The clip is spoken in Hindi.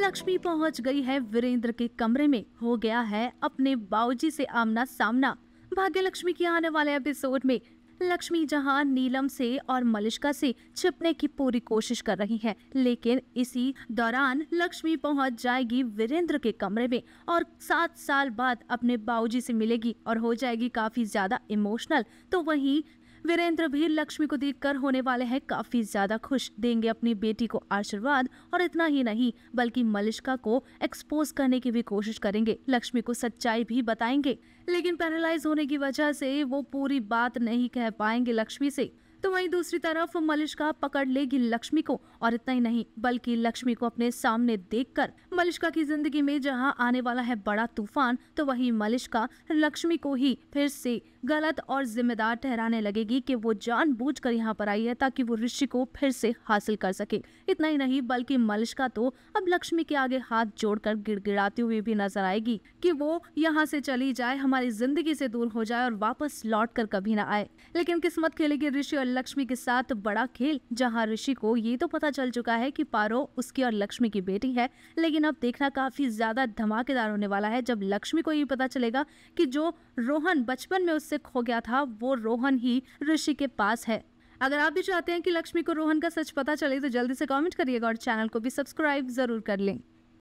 लक्ष्मी पहुंच गई है वीरेंद्र के कमरे में हो गया है अपने बाऊजी से आमना सामना भाग्य लक्ष्मी के आने वाले एपिसोड में लक्ष्मी जहां नीलम से और मलिश्का से छिपने की पूरी कोशिश कर रही है लेकिन इसी दौरान लक्ष्मी पहुंच जाएगी वीरेंद्र के कमरे में और सात साल बाद अपने बाऊजी से मिलेगी और हो जाएगी काफी ज्यादा इमोशनल तो वही वीरेंद्र भी लक्ष्मी को देखकर होने वाले हैं काफी ज्यादा खुश देंगे अपनी बेटी को आशीर्वाद और इतना ही नहीं बल्कि मलिश्का को एक्सपोज करने की भी कोशिश करेंगे लक्ष्मी को सच्चाई भी बताएंगे लेकिन पैरालाइज होने की वजह से वो पूरी बात नहीं कह पाएंगे लक्ष्मी से तो वहीं दूसरी तरफ मलिश्का पकड़ लेगी लक्ष्मी को और इतना ही नहीं बल्कि लक्ष्मी को अपने सामने देखकर मलिश्का की जिंदगी में जहां आने वाला है बड़ा तूफान तो वहीं मलिश्का लक्ष्मी को ही फिर से गलत और जिम्मेदार ठहराने लगेगी कि वो जानबूझकर यहाँ पर आई है ताकि वो ऋषि को फिर से हासिल कर सके इतना ही नहीं बल्कि मलिश्का तो अब लक्ष्मी के आगे हाथ जोड़कर गिड़गिड़ाती हुई भी नजर आएगी कि वो यहाँ से चली जाए हमारी जिंदगी से दूर हो जाए और वापस लौट कर कभी ना आए लेकिन किस्मत खेलेगी ऋषि और लक्ष्मी के साथ बड़ा खेल जहां ऋषि को ये तो पता चल चुका है कि पारो उसकी और लक्ष्मी की बेटी है लेकिन अब देखना काफी ज्यादा धमाकेदार होने वाला है जब लक्ष्मी को ये पता चलेगा कि जो रोहन बचपन में उससे खो गया था वो रोहन ही ऋषि के पास है अगर आप भी चाहते हैं कि लक्ष्मी को रोहन का सच पता चले तो जल्दी से कॉमेंट करिएगा और चैनल को भी सब्सक्राइब जरूर कर लें